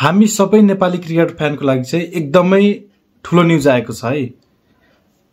हामी सबै नेपाली क्रिकेट फ्यानको लागि चाहिँ एकदमै ठुलो न्युज आएको छ है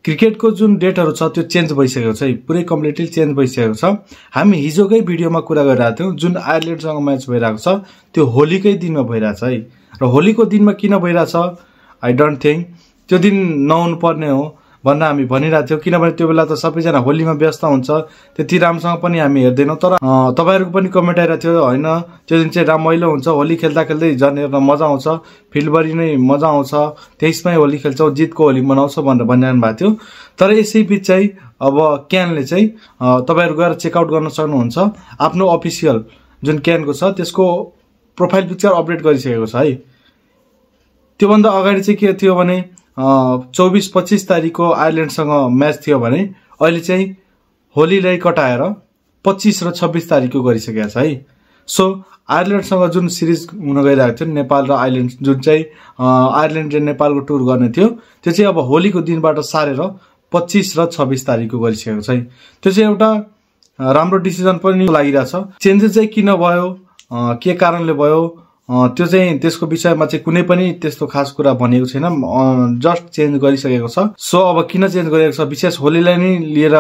क्रिकेटको जुन डेटहरू छ त्यो चेन्ज भइसकेको छ है पुरै कम्प्लिटली चेन्ज भइसकेको छ हामी हिजोकै भिडियोमा कुरा गरिरहेको थियौँ जुन आयरल्यान्डसँग म्याच भइरहेको छ त्यो होलीकै दिनमा भइरहेछ है र होलीको दिनमा किन भइरहेछ आई डोन्ट थिङ्क त्यो दिन नहुनु पर्ने हो भनेर हामी भनिरहेको थियौँ किनभने त्यो बेला त सबैजना होलीमा व्यस्त हुन्छ त्यति राम्रोसँग पनि हामी हेर्दैनौँ तर तपाईँहरूको पनि कमेन्ट आइरहेको थियो होइन त्यो दिन चाहिँ रमाइलो हुन्छ होली खेल्दा खेल्दै झन् हेर्न मजा आउँछ फिल्डभरि नै मजा आउँछ त्यसमै होली खेल्छौँ जितको होली मनाउँछ भनेर भनिरहनु भएको थियो तर यसैबिच चाहिँ अब क्यानले चाहिँ तपाईँहरू गएर चेकआउट गर्न सक्नुहुन्छ आफ्नो अफिसियल जुन क्यानको छ त्यसको प्रोफाइल पिक्चर अपडेट गरिसकेको छ है त्योभन्दा अगाडि चाहिँ के थियो भने चौबिस पच्चिस तारिकको आयरल्यान्डसँग म्याच थियो भने अहिले चाहिँ होलीलाई कटाएर पच्चिस र छब्बिस तारिकको गरिसकेका छ है सो आयरल्यान्डसँग जुन सिरिज हुन गइरहेको थियो नेपाल र आयरल्यान्ड जुन चाहिँ आयरल्यान्ड र नेपालको टुर गर्ने थियो त्यो चाहिँ अब होलीको दिनबाट सारेर पच्चिस र छब्बिस तारिकको गरिसकेको छ है त्यो चाहिँ एउटा राम्रो डिसिजन पनि लागिरहेछ चेन्जेस चाहिँ किन भयो के कारणले भयो त्यो चाहिँ त्यसको विषयमा चाहिँ कुनै पनि त्यस्तो खास कुरा भनेको छैन जस्ट चेन्ज गरिसकेको छ सो अब किन चेन्ज गरिएको छ विशेष होलीलाई नै लिएर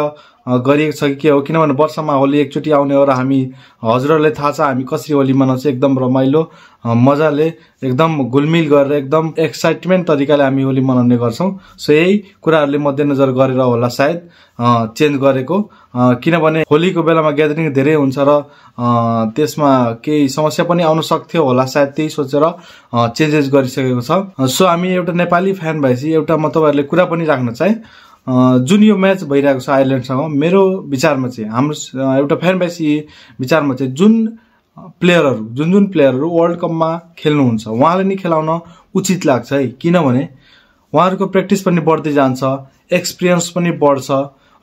गरिएको छ कि के हो किनभने वर्षमा होली एकचोटि आउने हो र हामी हजुरहरूलाई थाहा छ हामी कसरी होली मनाउँछ एकदम रमाइलो मजाले एकदम घुलमिल गरेर एकदम एक्साइटमेन्ट तरिकाले हामी होली मनाउने गर्छौँ सो यही कुराहरूले मध्यनजर गरेर होला सायद चेन्ज गरेको किनभने होलीको बेलामा ग्यादरिङ धेरै हुन्छ र त्यसमा केही समस्या पनि आउन सक्थ्यो होला सायद त्यही सोचेर चेन्जेस गरिसकेको छ सो हामी एउटा नेपाली फ्यान भएपछि एउटा म तपाईँहरूले कुरा पनि राख्न चाहेँ जुन यो म्याच भइरहेको छ आयरल्यान्डसँग मेरो विचारमा चाहिँ हाम्रो एउटा बेसी विचारमा चाहिँ जुन प्लेयरहरू जुन जुन प्लेयरहरू वर्ल्ड कपमा खेल्नुहुन्छ उहाँले नै खेलाउन उचित लाग्छ है किनभने उहाँहरूको प्र्याक्टिस पनि बढ्दै जान्छ एक्सपिरियन्स पनि बढ्छ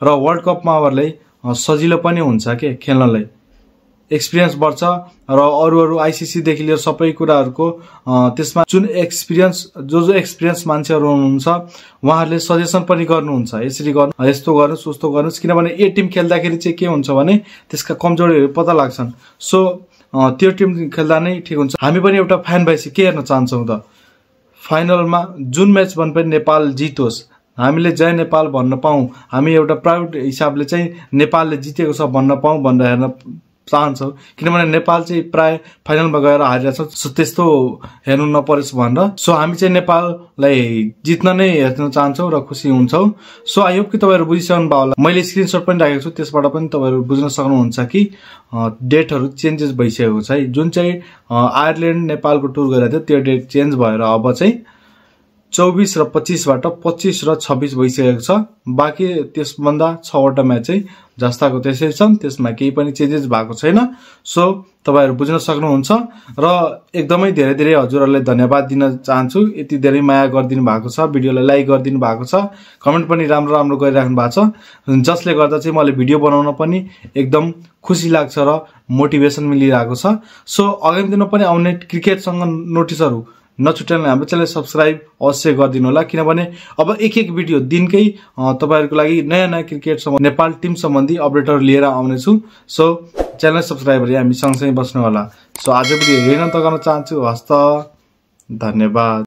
र वर्ल्ड कपमा उहाँहरूलाई सजिलो पनि हुन्छ के खेल्नलाई एक्सपिरियन्स बढ्छ र अरू अरू आइसिसीदेखि लिएर सबै कुराहरूको त्यसमा जुन एक्सपिरियन्स जो जो एक्सपिरियन्स मान्छेहरू हुनुहुन्छ उहाँहरूले सजेसन पनि गर्नुहुन्छ यसरी गर्नु यस्तो गर्नुहोस् उस्तो गर्नुहोस् किनभने ए टिम खेल्दाखेरि चाहिँ के हुन्छ भने त्यसका कमजोरीहरू पत्ता लाग्छन् सो त्यो टिम खेल्दा नै ठिक हुन्छ हामी पनि एउटा फ्यान भएपछि के हेर्न चाहन्छौँ त फाइनलमा जुन म्याच भने पनि नेपाल जितोस् हामीले जय नेपाल भन्न पाऊँ हामी एउटा प्राउड हिसाबले चाहिँ नेपालले जितेको छ भन्न पाऊँ भनेर हेर्न चाहन्छौँ किनभने नेपाल चाहिँ प्राय फाइनलमा गएर हारिरहेछ सो त्यस्तो हेर्नु नपरोस् भनेर सो हामी चाहिँ नेपाललाई जित्न नै हेर्न चाहन्छौँ र खुसी हुन्छौँ सो आई होप कि तपाईँहरू बुझिसक्नु भयो होला मैले स्क्रिनसट पनि राखेको छु त्यसबाट पनि तपाईँहरू बुझ्न सक्नुहुन्छ कि डेटहरू चेन्जेस भइसकेको छ है जुन चाहिँ आयरल्यान्ड नेपालको टुर गरेको थियो त्यो डेट चेन्ज भएर अब चाहिँ चौबिस र पच्चिसबाट पच्चिस र छब्बिस भइसकेको छ बाँकी त्यसभन्दा छवटा म्याच चाहिँ जस्ताको त्यसै छन् त्यसमा केही पनि चेन्जेस भएको छैन सो तपाईँहरू बुझ्न सक्नुहुन्छ र एकदमै धेरै धेरै हजुरहरूलाई धन्यवाद दिन चाहन्छु यति धेरै माया गरिदिनु भएको छ भिडियोलाई लाइक गरिदिनु भएको छ कमेन्ट पनि राम्रो राम्रो गरिराख्नु भएको छ जसले गर्दा चाहिँ मलाई भिडियो बनाउन पनि एकदम खुसी लाग्छ र मोटिभेसन मिलिरहेको छ सो अगामी दिनमा पनि आउने क्रिकेटसँग नोटिसहरू नछुट्याउने हाम्रो च्यानल सब्सक्राइब अवश्य गरिदिनु होला किनभने अब एक एक भिडियो दिनकै तपाईँहरूको लागि नयाँ नयाँ क्रिकेटसम्म नेपाल टिम सम्बन्धी अपडेटहरू लिएर आउनेछु सो च्यानल सब्सक्राइबर हामी सँगसँगै बस्नु होला सो आजको भिडियो हेर्न त गर्न चाहन्छु हस्त धन्यवाद